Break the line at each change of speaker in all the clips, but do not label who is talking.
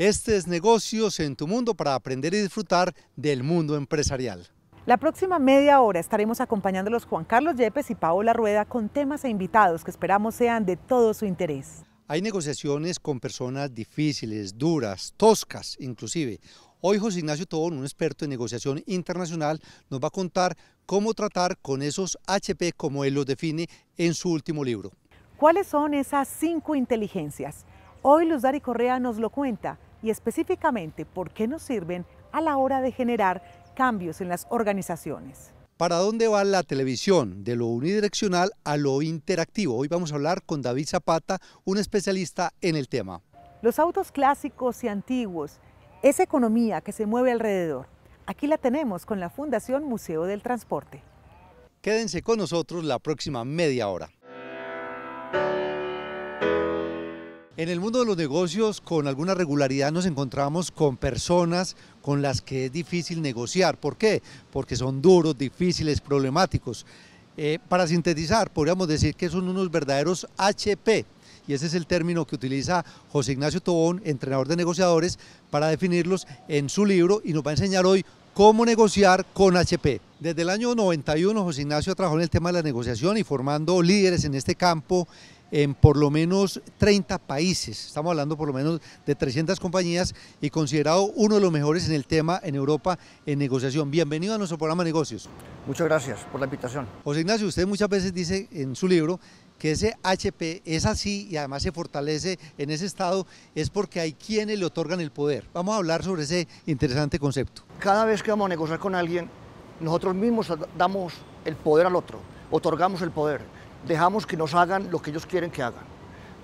Este es Negocios en tu Mundo para aprender y disfrutar del mundo empresarial.
La próxima media hora estaremos acompañándolos Juan Carlos Yepes y Paola Rueda con temas e invitados que esperamos sean de todo su interés.
Hay negociaciones con personas difíciles, duras, toscas inclusive. Hoy José Ignacio Tobón, un experto en negociación internacional, nos va a contar cómo tratar con esos HP como él los define en su último libro.
¿Cuáles son esas cinco inteligencias? Hoy Luz Dari Correa nos lo cuenta y específicamente por qué nos sirven a la hora de generar cambios en las organizaciones.
¿Para dónde va la televisión? De lo unidireccional a lo interactivo. Hoy vamos a hablar con David Zapata, un especialista en el tema.
Los autos clásicos y antiguos, esa economía que se mueve alrededor. Aquí la tenemos con la Fundación Museo del Transporte.
Quédense con nosotros la próxima media hora. En el mundo de los negocios, con alguna regularidad nos encontramos con personas con las que es difícil negociar. ¿Por qué? Porque son duros, difíciles, problemáticos. Eh, para sintetizar, podríamos decir que son unos verdaderos HP, y ese es el término que utiliza José Ignacio Tobón, entrenador de negociadores, para definirlos en su libro y nos va a enseñar hoy cómo negociar con HP. Desde el año 91 José Ignacio trabajó en el tema de la negociación y formando líderes en este campo en por lo menos 30 países. Estamos hablando por lo menos de 300 compañías y considerado uno de los mejores en el tema en Europa en negociación. Bienvenido a nuestro programa Negocios. Muchas gracias por la invitación. José Ignacio, usted muchas veces dice en su libro que ese HP es así y además se fortalece en ese estado es porque hay quienes le otorgan el poder. Vamos a hablar sobre ese interesante concepto.
Cada vez que vamos a negociar con alguien, nosotros mismos damos el poder al otro, otorgamos el poder dejamos que nos hagan lo que ellos quieren que hagan.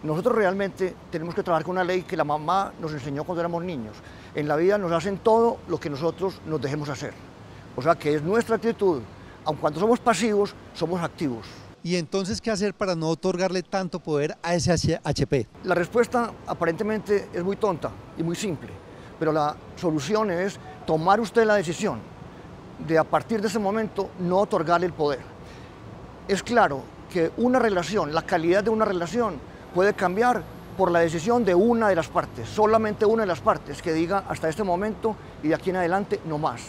Nosotros realmente tenemos que trabajar con una ley que la mamá nos enseñó cuando éramos niños. En la vida nos hacen todo lo que nosotros nos dejemos hacer. O sea que es nuestra actitud. Aun cuando somos pasivos,
somos activos. ¿Y entonces qué hacer para no otorgarle tanto poder a ese HP?
La respuesta aparentemente es muy tonta y muy simple, pero la solución es tomar usted la decisión de a partir de ese momento no otorgarle el poder. Es claro una relación, la calidad de una relación puede cambiar por la decisión de una de las partes, solamente una de las partes que diga hasta este momento y de aquí en adelante no más.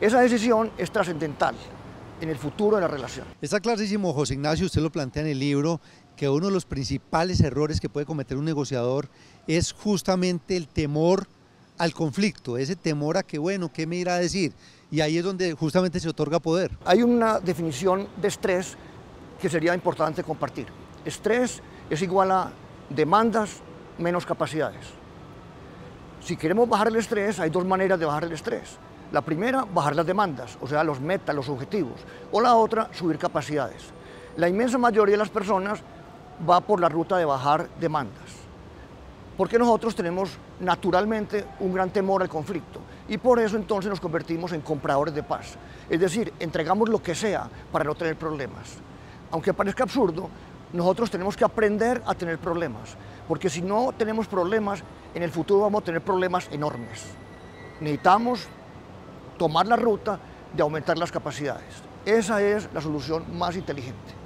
Esa decisión es trascendental en el futuro de la relación.
Está clarísimo, José Ignacio, usted lo plantea en el libro, que uno de los principales errores que puede cometer un negociador es justamente el temor al conflicto, ese temor a que,
bueno, ¿qué me irá a decir? Y ahí es donde justamente se otorga poder. Hay una definición de estrés que sería importante compartir. Estrés es igual a demandas menos capacidades. Si queremos bajar el estrés, hay dos maneras de bajar el estrés. La primera, bajar las demandas, o sea, los metas, los objetivos. O la otra, subir capacidades. La inmensa mayoría de las personas va por la ruta de bajar demandas. Porque nosotros tenemos naturalmente un gran temor al conflicto y por eso entonces nos convertimos en compradores de paz. Es decir, entregamos lo que sea para no tener problemas aunque parezca absurdo, nosotros tenemos que aprender a tener problemas, porque si no tenemos problemas, en el futuro vamos a tener problemas enormes. Necesitamos tomar la ruta de aumentar las capacidades. Esa es la solución más inteligente.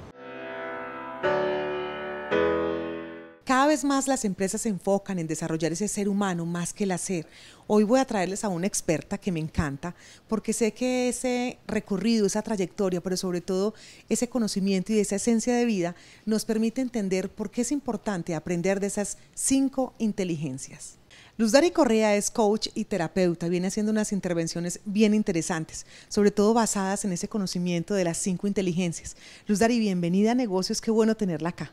Cada vez más
las empresas se enfocan en desarrollar ese ser humano más que el hacer. Hoy voy a traerles a una experta que me encanta porque sé que ese recorrido, esa trayectoria, pero sobre todo ese conocimiento y esa esencia de vida nos permite entender por qué es importante aprender de esas cinco inteligencias. Luz Dari Correa es coach y terapeuta, viene haciendo unas intervenciones bien interesantes, sobre todo basadas en ese conocimiento de las cinco inteligencias. Luz Dari, bienvenida a Negocios, qué bueno tenerla acá.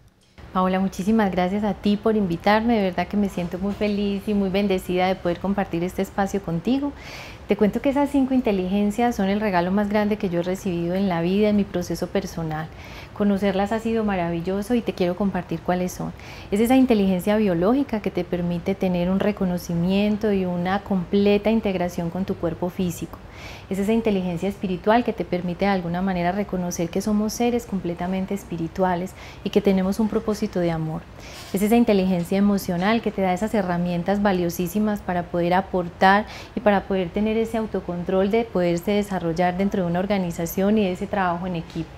Paola, muchísimas gracias a ti por
invitarme. De verdad que me siento muy feliz y muy bendecida de poder compartir este espacio contigo. Te cuento que esas cinco inteligencias son el regalo más grande que yo he recibido en la vida, en mi proceso personal. Conocerlas ha sido maravilloso y te quiero compartir cuáles son. Es esa inteligencia biológica que te permite tener un reconocimiento y una completa integración con tu cuerpo físico. Es esa inteligencia espiritual que te permite de alguna manera reconocer que somos seres completamente espirituales y que tenemos un propósito de amor. Es esa inteligencia emocional que te da esas herramientas valiosísimas para poder aportar y para poder tener ese autocontrol de poderse desarrollar dentro de una organización y ese trabajo en equipo.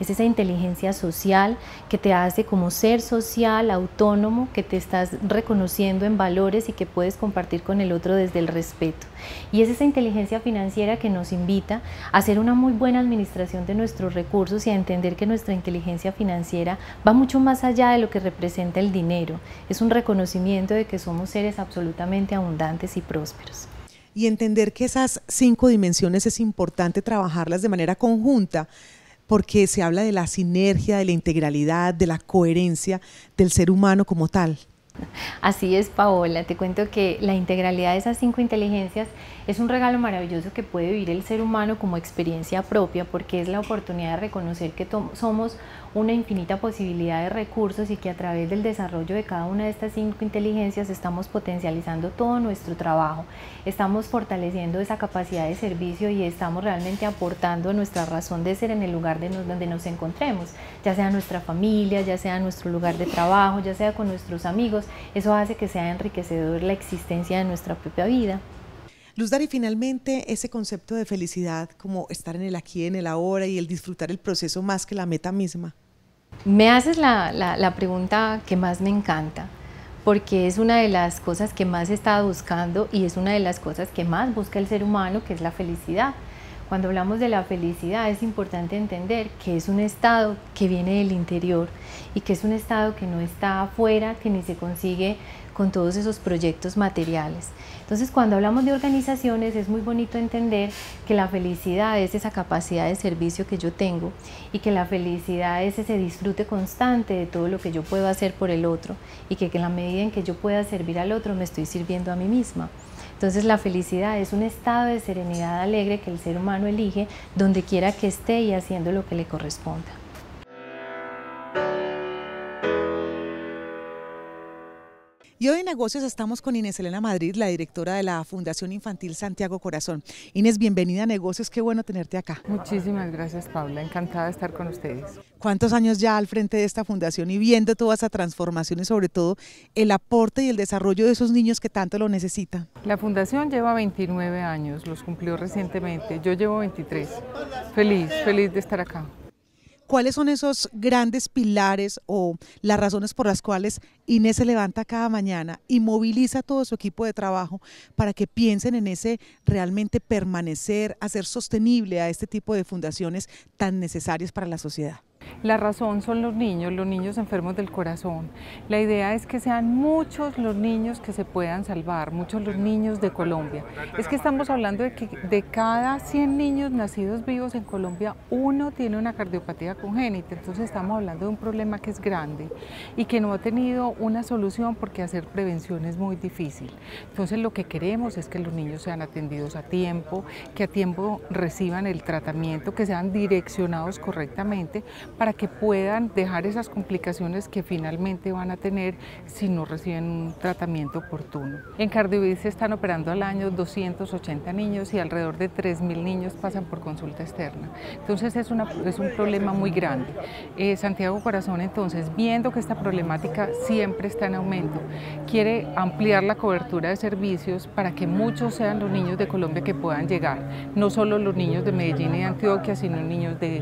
Es esa inteligencia inteligencia social que te hace como ser social, autónomo, que te estás reconociendo en valores y que puedes compartir con el otro desde el respeto. Y es esa inteligencia financiera que nos invita a hacer una muy buena administración de nuestros recursos y a entender que nuestra inteligencia financiera va mucho más allá de lo que representa el dinero. Es un reconocimiento de que somos seres absolutamente
abundantes y prósperos y entender que esas cinco dimensiones es importante trabajarlas de manera conjunta porque se habla de la sinergia, de la integralidad, de la coherencia del ser humano como tal.
Así es, Paola. Te cuento que la integralidad de esas cinco inteligencias es un regalo maravilloso que puede vivir el ser humano como experiencia propia porque es la oportunidad de reconocer que somos una infinita posibilidad de recursos y que a través del desarrollo de cada una de estas cinco inteligencias estamos potencializando todo nuestro trabajo, estamos fortaleciendo esa capacidad de servicio y estamos realmente aportando nuestra razón de ser en el lugar de donde nos encontremos, ya sea nuestra familia, ya sea nuestro lugar de trabajo, ya sea con nuestros amigos,
eso hace que sea enriquecedor la existencia de nuestra propia vida. Luz Dari, finalmente ese concepto de felicidad, como estar en el aquí, en el ahora y el disfrutar el proceso más que la meta misma,
me haces la, pregunta que más me encanta, porque es una de las cosas que más he estado buscando y es una de las cosas que más busca el ser humano, que es la felicidad. Cuando hablamos de la felicidad es importante entender que es un estado que viene del interior y que es un estado que no está afuera, que ni se consigue con todos esos proyectos materiales. Entonces, cuando hablamos de organizaciones, es muy bonito entender que la felicidad es esa capacidad de servicio que yo tengo y que la felicidad es ese disfrute constante de todo lo que yo puedo hacer por el otro y que en la medida en que yo pueda servir al otro, me estoy sirviendo a mí misma. Entonces la felicidad es un estado de serenidad alegre que el ser humano elige donde quiera que esté y haciendo lo que le corresponda.
Y hoy en negocios estamos con Inés Elena Madrid, la directora de la Fundación Infantil Santiago Corazón. Inés, bienvenida a negocios, qué bueno tenerte acá. Muchísimas gracias Paula, encantada de estar con ustedes. ¿Cuántos años ya al frente de esta fundación y viendo toda esa transformación sobre todo el aporte y el desarrollo de esos niños que tanto lo necesitan? La fundación lleva 29
años, los cumplió recientemente, yo llevo 23. Feliz, feliz de estar acá.
¿Cuáles son esos grandes pilares o las razones por las cuales Inés se levanta cada mañana y moviliza todo su equipo de trabajo para que piensen en ese realmente permanecer, hacer sostenible a este tipo de fundaciones tan necesarias para la sociedad?
La razón son los niños, los niños enfermos del corazón. La idea es que sean muchos los niños que se puedan salvar, muchos los niños de Colombia. Es que estamos hablando de que de cada 100 niños nacidos vivos en Colombia, uno tiene una cardiopatía congénita. Entonces estamos hablando de un problema que es grande y que no ha tenido una solución porque hacer prevención es muy difícil. Entonces lo que queremos es que los niños sean atendidos a tiempo, que a tiempo reciban el tratamiento, que sean direccionados correctamente para que puedan dejar esas complicaciones que finalmente van a tener si no reciben un tratamiento oportuno. En Cardiovis se están operando al año 280 niños y alrededor de 3.000 niños pasan por consulta externa. Entonces es, una, es un problema muy grande. Eh, Santiago Corazón entonces, viendo que esta problemática siempre está en aumento, quiere ampliar la cobertura de servicios para que muchos sean los niños de Colombia que puedan llegar, no solo los niños de Medellín y Antioquia, sino niños de,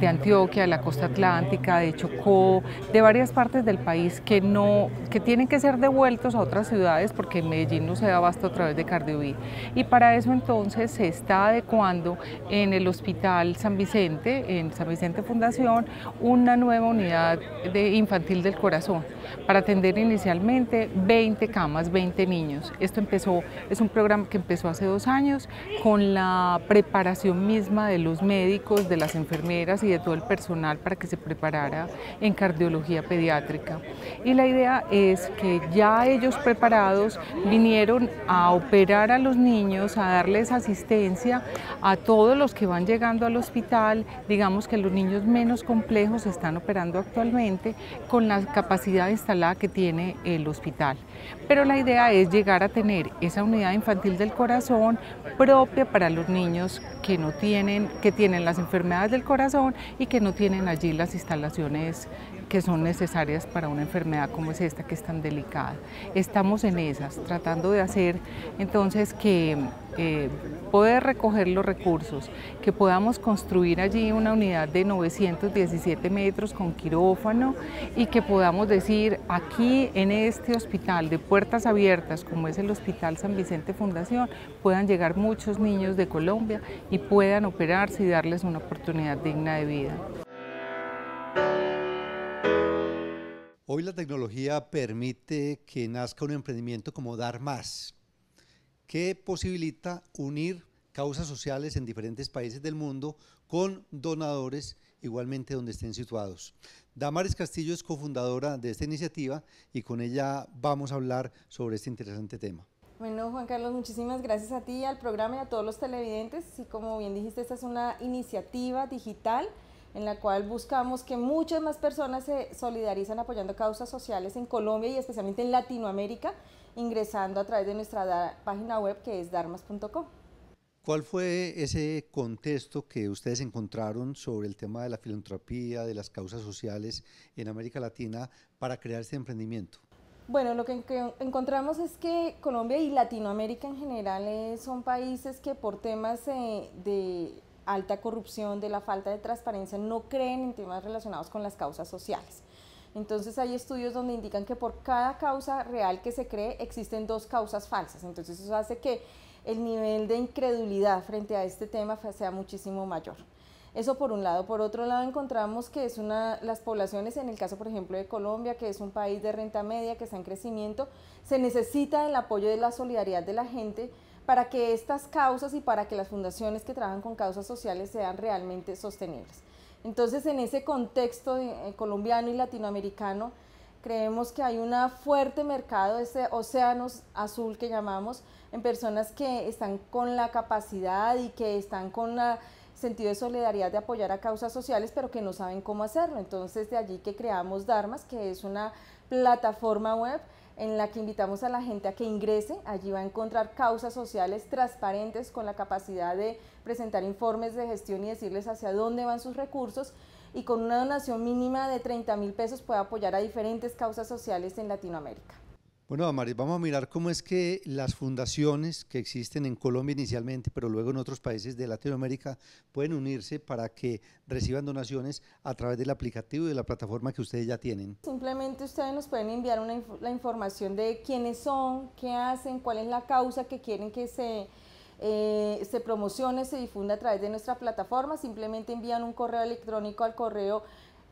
de Antioquia, de la costa costa atlántica, de Chocó, de varias partes del país que, no, que tienen que ser devueltos a otras ciudades porque en Medellín no se da abasto a través de Cardioví. Y para eso entonces se está adecuando en el Hospital San Vicente, en San Vicente Fundación, una nueva unidad de infantil del corazón para atender inicialmente 20 camas, 20 niños. Esto empezó, es un programa que empezó hace dos años con la preparación misma de los médicos, de las enfermeras y de todo el personal para que se preparara en cardiología pediátrica. Y la idea es que ya ellos preparados vinieron a operar a los niños, a darles asistencia a todos los que van llegando al hospital, digamos que los niños menos complejos están operando actualmente con la capacidad instalada que tiene el hospital. Pero la idea es llegar a tener esa unidad infantil del corazón propia para los niños que no tienen, que tienen las enfermedades del corazón y que no tienen allí las instalaciones que son necesarias para una enfermedad como es esta que es tan delicada. Estamos en esas, tratando de hacer entonces que eh, poder recoger los recursos, que podamos construir allí una unidad de 917 metros con quirófano y que podamos decir aquí en este hospital de puertas abiertas como es el Hospital San Vicente Fundación puedan llegar muchos niños de Colombia y puedan operarse y darles una oportunidad digna de vida.
Hoy la tecnología permite que nazca un emprendimiento como Dar Más, que posibilita unir causas sociales en diferentes países del mundo con donadores igualmente donde estén situados. Damares Castillo es cofundadora de esta iniciativa y con ella vamos a hablar sobre este interesante tema.
Bueno, Juan Carlos, muchísimas gracias a ti, al programa y a todos los televidentes. Y como bien dijiste, esta es una iniciativa digital en la cual buscamos que muchas más personas se solidarizan apoyando causas sociales en Colombia y especialmente en Latinoamérica, ingresando a través de nuestra página web que es darmas.com.
¿Cuál fue ese contexto que ustedes encontraron sobre el tema de la filantropía, de las causas sociales en América Latina para crear este emprendimiento?
Bueno, lo
que encontramos es que Colombia y Latinoamérica en general eh, son países que por temas eh, de alta corrupción, de la falta de transparencia, no creen en temas relacionados con las causas sociales. Entonces hay estudios donde indican que por cada causa real que se cree existen dos causas falsas. Entonces eso hace que el nivel de incredulidad frente a este tema sea muchísimo mayor. Eso por un lado. Por otro lado encontramos que es una, las poblaciones, en el caso por ejemplo de Colombia, que es un país de renta media, que está en crecimiento, se necesita el apoyo de la solidaridad de la gente para que estas causas y para que las fundaciones que trabajan con causas sociales sean realmente sostenibles. Entonces, en ese contexto eh, colombiano y latinoamericano, creemos que hay un fuerte mercado, ese océano azul que llamamos, en personas que están con la capacidad y que están con la sentido de solidaridad de apoyar a causas sociales, pero que no saben cómo hacerlo. Entonces, de allí que creamos Darmas, que es una plataforma web en la que invitamos a la gente a que ingrese. Allí va a encontrar causas sociales transparentes con la capacidad de presentar informes de gestión y decirles hacia dónde van sus recursos y con una donación mínima de 30 mil pesos puede apoyar a diferentes causas sociales en Latinoamérica.
Bueno, Amaris, vamos a mirar cómo es que las fundaciones que existen en Colombia inicialmente, pero luego en otros países de Latinoamérica, pueden unirse para que reciban donaciones a través del aplicativo y de la plataforma que ustedes ya tienen.
Simplemente ustedes nos pueden enviar la información de quiénes son, qué hacen, cuál es la causa que quieren que se, eh, se promocione, se difunda a través de nuestra plataforma. Simplemente envían un correo electrónico al correo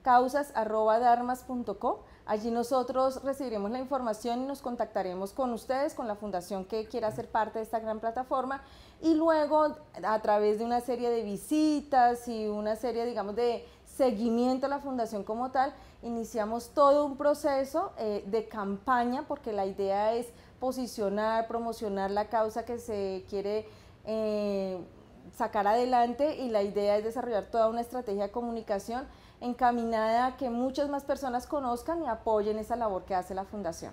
causas.darmas.co Allí nosotros recibiremos la información y nos contactaremos con ustedes, con la fundación que quiera ser parte de esta gran plataforma y luego a través de una serie de visitas y una serie, digamos, de seguimiento a la fundación como tal, iniciamos todo un proceso eh, de campaña porque la idea es posicionar, promocionar la causa que se quiere eh, sacar adelante y la idea es desarrollar toda una estrategia de comunicación encaminada a que muchas más personas conozcan y apoyen esa labor que hace la Fundación.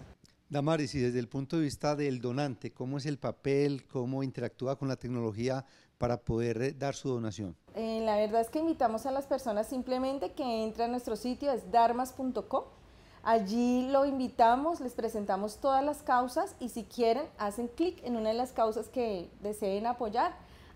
Damaris, y desde el punto de vista del donante, ¿cómo es el papel, cómo interactúa con la tecnología para poder eh, dar su donación?
Eh, la verdad es que invitamos a las personas simplemente que entren a nuestro sitio, es darmas.com. Allí lo invitamos, les presentamos todas las causas y si quieren hacen clic en una de las causas que deseen apoyar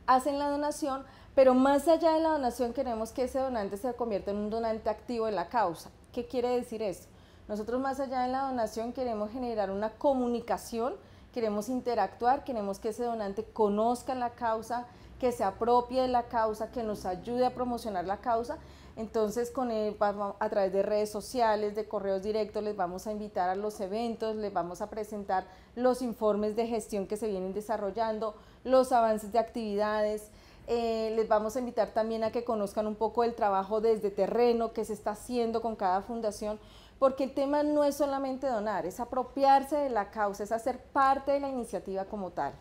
hacen la donación, pero más allá de la donación queremos que ese donante se convierta en un donante activo de la causa. ¿Qué quiere decir eso? Nosotros más allá de la donación queremos generar una comunicación queremos interactuar, queremos que ese donante conozca la causa, que se apropie de la causa, que nos ayude a promocionar la causa. Entonces, a través de redes sociales, de correos directos, les vamos a invitar a los eventos, les vamos a presentar los informes de gestión que se vienen desarrollando, los avances de actividades. Eh, les vamos a invitar también a que conozcan un poco el trabajo desde terreno que se está haciendo con cada fundación porque el tema no es solamente donar, es apropiarse de la causa, es hacer parte de la iniciativa como tal.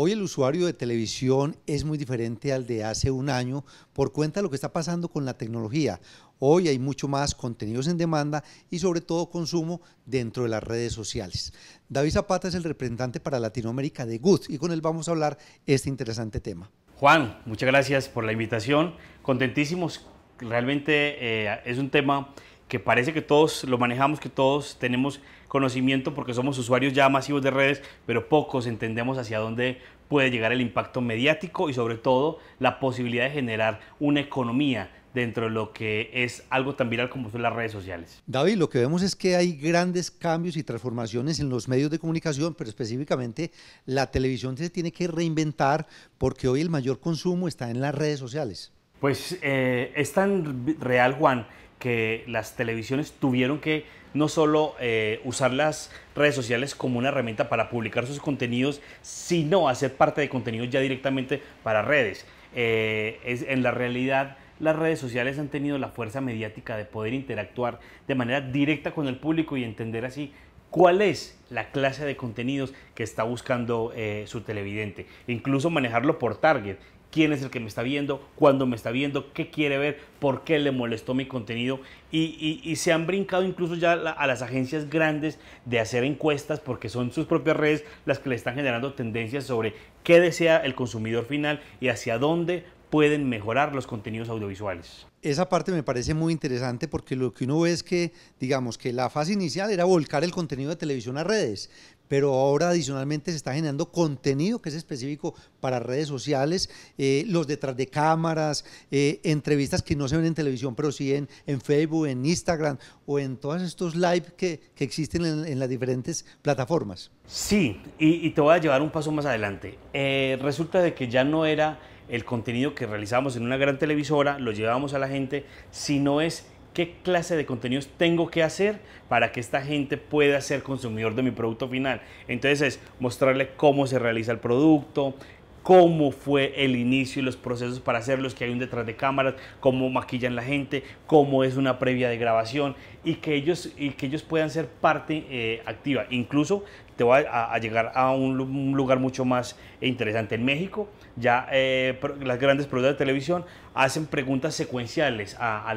Hoy el usuario de televisión es muy diferente al de hace un año por cuenta de lo que está pasando con la tecnología. Hoy hay mucho más contenidos en demanda y sobre todo consumo dentro de las redes sociales. David Zapata es el representante para Latinoamérica de Good y con él vamos a hablar este interesante tema.
Juan, muchas gracias por la invitación. Contentísimos. Realmente eh, es un tema que parece que todos lo manejamos, que todos tenemos conocimiento porque somos usuarios ya masivos de redes, pero pocos entendemos hacia dónde puede llegar el impacto mediático y sobre todo la posibilidad de generar una economía dentro de lo que es algo tan viral como son las redes sociales.
David, lo que vemos es que hay grandes cambios y transformaciones en los medios de comunicación, pero específicamente la televisión se tiene que reinventar porque hoy el mayor consumo está en las redes sociales.
Pues eh, es tan real, Juan, que las televisiones tuvieron que no solo eh, usar las redes sociales como una herramienta para publicar sus contenidos, sino hacer parte de contenidos ya directamente para redes. Eh, es, en la realidad las redes sociales han tenido la fuerza mediática de poder interactuar de manera directa con el público y entender así cuál es la clase de contenidos que está buscando eh, su televidente. Incluso manejarlo por target. ¿Quién es el que me está viendo? ¿Cuándo me está viendo? ¿Qué quiere ver? ¿Por qué le molestó mi contenido? y se han brincado incluso ya a las agencias grandes de hacer encuestas porque son sus propias redes las que le están generando tendencias sobre qué desea el consumidor final y hacia dónde pueden mejorar los contenidos audiovisuales.
Esa parte me parece muy interesante porque lo que uno ve es que, digamos, que la fase inicial era volcar el contenido de televisión a redes, pero ahora adicionalmente se está generando contenido que es específico para redes sociales, eh, los detrás de cámaras, eh, entrevistas que no se ven en televisión, pero sí en, Facebook, en Instagram o en todos estos live que, existen en, las diferentes plataformas.
Sí, y, te voy a llevar un paso más adelante. Eh, resulta de que ya no era el contenido que realizamos en una gran televisora, lo llevamos a la gente, sino es qué clase de contenidos tengo que hacer para que esta gente pueda ser consumidor de mi producto final. Entonces es mostrarle cómo se realiza el producto, cómo fue el inicio y los procesos para hacerlos, que hay un detrás de cámaras, cómo maquillan la gente, cómo es una previa de grabación y que ellos, y que ellos puedan ser parte eh, activa. Incluso te va a, llegar a un, lugar mucho más interesante. En México ya eh, las grandes productoras de televisión hacen preguntas secuenciales a,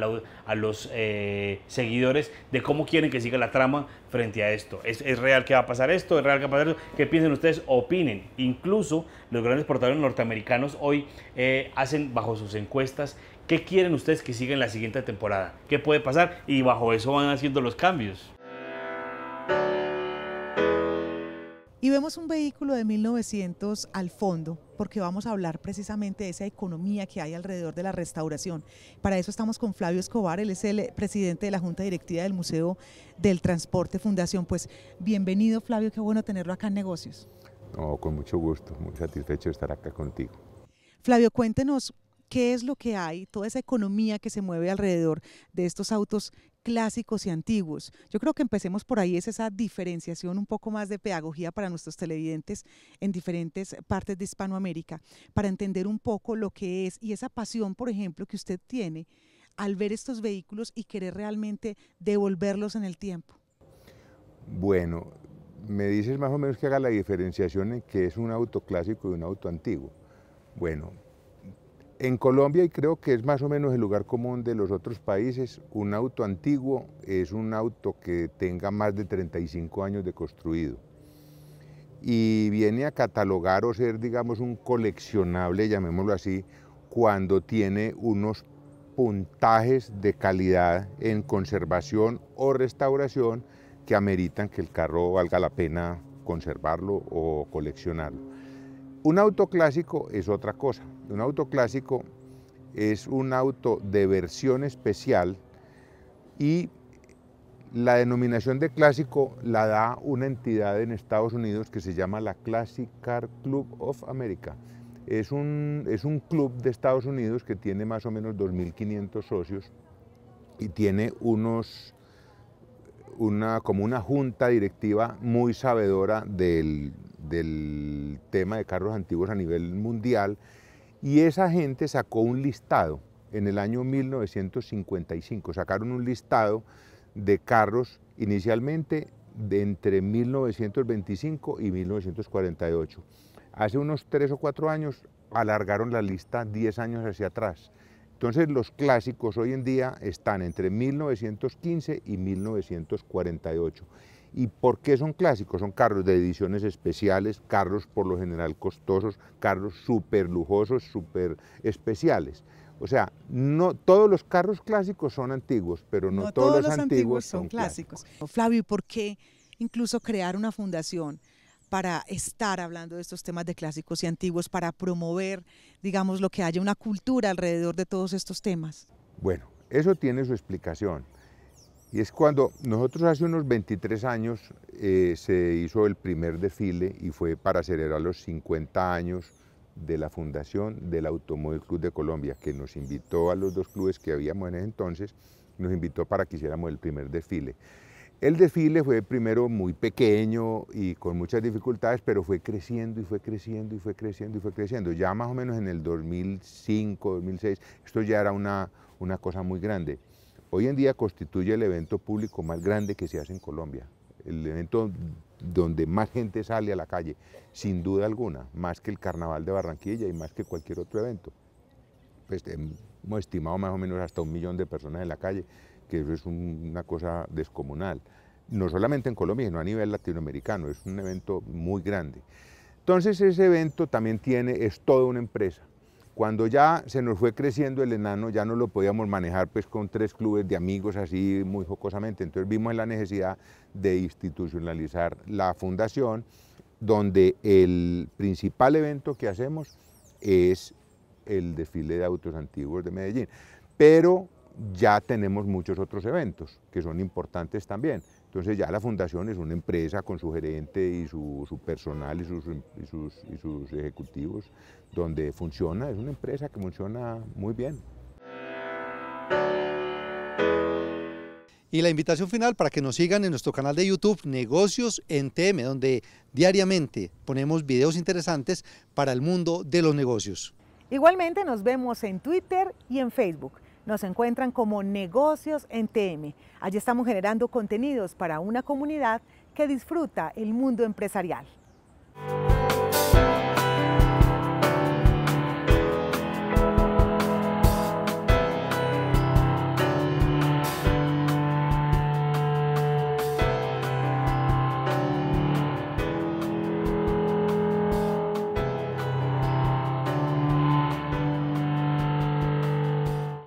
los eh, seguidores de cómo quieren que siga la trama frente a esto. ¿Es, ¿Es, real que va a pasar esto? ¿Es real que va a pasar esto? ¿Qué piensan ustedes? Opinen. Incluso los grandes portadores norteamericanos hoy hacen bajo sus encuestas ¿Qué quieren ustedes que siga en la siguiente temporada? ¿Qué puede pasar? Y bajo eso van haciendo los cambios.
Y vemos un vehículo de 1900 al fondo, porque vamos a hablar precisamente de esa economía que hay alrededor de la restauración. Para eso estamos con Flavio Escobar, él es el presidente de la Junta Directiva del Museo del Transporte Fundación. Pues bienvenido Flavio, qué bueno tenerlo acá en negocios.
No, con mucho gusto, muy satisfecho de estar acá contigo.
Flavio, cuéntenos qué es lo que hay, toda esa economía que se mueve alrededor de estos autos clásicos y antiguos. Yo creo que empecemos por ahí, es esa diferenciación un poco más de pedagogía para nuestros televidentes en diferentes partes de Hispanoamérica, para entender un poco lo que es y esa pasión, por ejemplo, que usted tiene al ver estos vehículos y querer realmente devolverlos en el tiempo.
Bueno, me dices más o menos que haga la diferenciación en qué es un auto clásico y un auto antiguo. Bueno, en Colombia, y creo que es más o menos el lugar común de los otros países, un auto antiguo es un auto que tenga más de 35 años de construido y viene a catalogar o ser, digamos, un coleccionable, llamémoslo así, cuando tiene unos puntajes de calidad en conservación o restauración que ameritan que el carro valga la pena conservarlo o coleccionarlo. Un auto clásico es otra cosa, un auto clásico es un auto de versión especial y la denominación de clásico la da una entidad en Estados Unidos que se llama la Classic Car Club of America. Es un, es un club de Estados Unidos que tiene más o menos 2.500 socios y tiene unos, una, como una junta directiva muy sabedora del, del tema de carros antiguos a nivel mundial y esa gente sacó un listado en el año 1955, sacaron un listado de carros inicialmente de entre 1925 y 1948. Hace unos tres o cuatro años alargaron la lista 10 años hacia atrás. Entonces los clásicos hoy en día están entre 1915 y 1948. ¿Y por qué son clásicos? Son carros de ediciones especiales, carros por lo general costosos, carros súper lujosos, súper especiales. O sea, no todos los carros clásicos son antiguos, pero no, todos, los, antiguos, son
clásicos. clásicos. Flavio, ¿y por qué incluso crear una fundación para estar hablando de estos temas de clásicos y antiguos, para promover, digamos, lo que haya una cultura alrededor de todos estos temas?
Bueno, eso tiene su explicación. Y es cuando nosotros hace unos 23 años eh, se hizo el primer desfile y fue para celebrar los 50 años de la fundación del Automóvil Club de Colombia, que nos invitó a los dos clubes que habíamos en ese entonces, nos invitó para que hiciéramos el primer desfile. El desfile fue primero muy pequeño y con muchas dificultades, pero fue creciendo y fue creciendo y fue creciendo y fue creciendo. Ya más o menos en el 2005, 2006, esto ya era una, una cosa muy grande. Hoy en día constituye el evento público más grande que se hace en Colombia, el evento donde más gente sale a la calle, sin duda alguna, más que el Carnaval de Barranquilla y más que cualquier otro evento. Pues em, hemos estimado más o menos hasta un millón de personas en la calle, que eso es una cosa descomunal. No solamente en Colombia, sino a nivel latinoamericano, es un evento muy grande. Entonces ese evento también tiene, es toda una empresa cuando ya se nos fue creciendo el enano, ya no lo podíamos manejar pues con tres clubes de amigos así muy jocosamente. Entonces vimos la necesidad de institucionalizar la fundación, donde el principal evento que hacemos es el desfile de autos antiguos de Medellín. Pero ya tenemos muchos otros eventos que son importantes también. Entonces ya la fundación es una empresa con su gerente y su, personal y sus, y sus ejecutivos, donde funciona, es una empresa que funciona muy bien.
Y la invitación final para que nos sigan en nuestro canal de YouTube Negocios en TM, donde diariamente ponemos videos interesantes para el mundo de los negocios.
Igualmente nos vemos en Twitter y en Facebook. Nos encuentran como negocios en TM. Allí estamos generando contenidos para una comunidad que disfruta el mundo empresarial.